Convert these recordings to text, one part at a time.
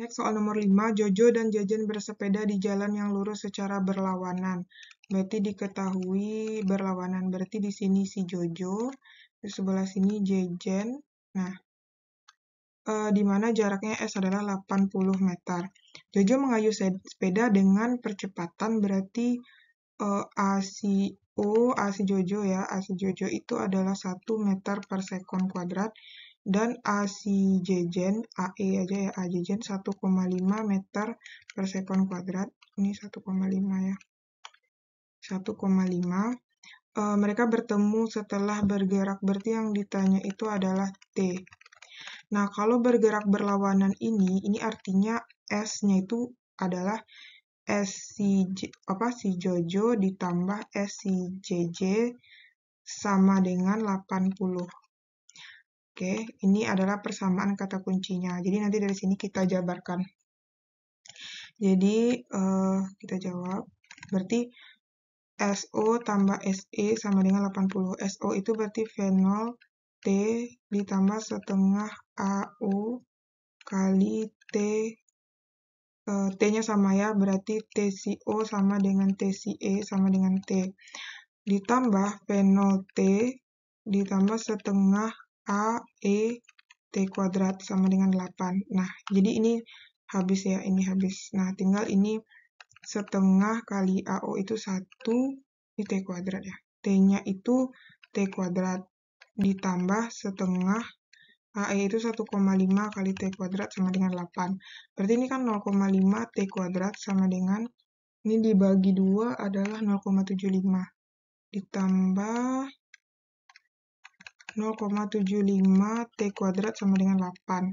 Next soal nomor 5, Jojo dan Jajan bersepeda di jalan yang lurus secara berlawanan. Berarti diketahui berlawanan. Berarti di sini si Jojo, di sebelah sini Jajan. Nah, e, di mana jaraknya S adalah 80 meter. Jojo mengayuh sepeda dengan percepatan berarti e, eh, si O, a si Jojo ya, a si Jojo itu adalah 1 meter per sekon kuadrat dan asijejen AE aja ya asijejen 1,5 meter per sekon kuadrat ini 1,5 ya 1,5 uh, e, mereka bertemu setelah bergerak berarti yang ditanya itu adalah T nah kalau bergerak berlawanan ini ini artinya S-nya itu adalah S apa si Jojo ditambah S si JJ sama dengan 80 Oke, ini adalah persamaan kata kuncinya. Jadi nanti dari sini kita jabarkan. Jadi uh, kita jawab, berarti SO tambah SE sama dengan 80. SO itu berarti fenol T ditambah setengah AO kali T. Uh, T-nya sama ya, berarti TCO sama dengan TCE sama dengan T. Ditambah fenol T ditambah setengah A, E, T kuadrat sama dengan 8. Nah, jadi ini habis ya, ini habis. Nah, tinggal ini setengah kali AO itu 1, ini T kuadrat ya. T-nya itu T kuadrat ditambah setengah AE itu 1,5 kali T kuadrat sama dengan 8. Berarti ini kan 0,5 T kuadrat sama dengan, ini dibagi 2 adalah 0,75. Ditambah 0,75 T kuadrat sama dengan 8.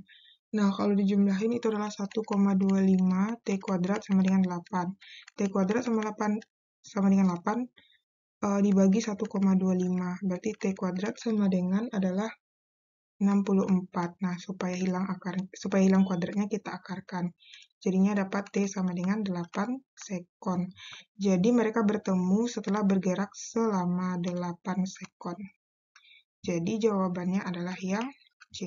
Nah, kalau dijumlahin itu adalah 1,25 T kuadrat sama dengan 8. T kuadrat sama 8 sama dengan 8 e, eh, dibagi 1,25. Berarti T kuadrat sama dengan adalah 64. Nah, supaya hilang akar supaya hilang kuadratnya kita akarkan. Jadinya dapat T sama dengan 8 sekon. Jadi mereka bertemu setelah bergerak selama 8 sekon. Jadi jawabannya adalah yang C.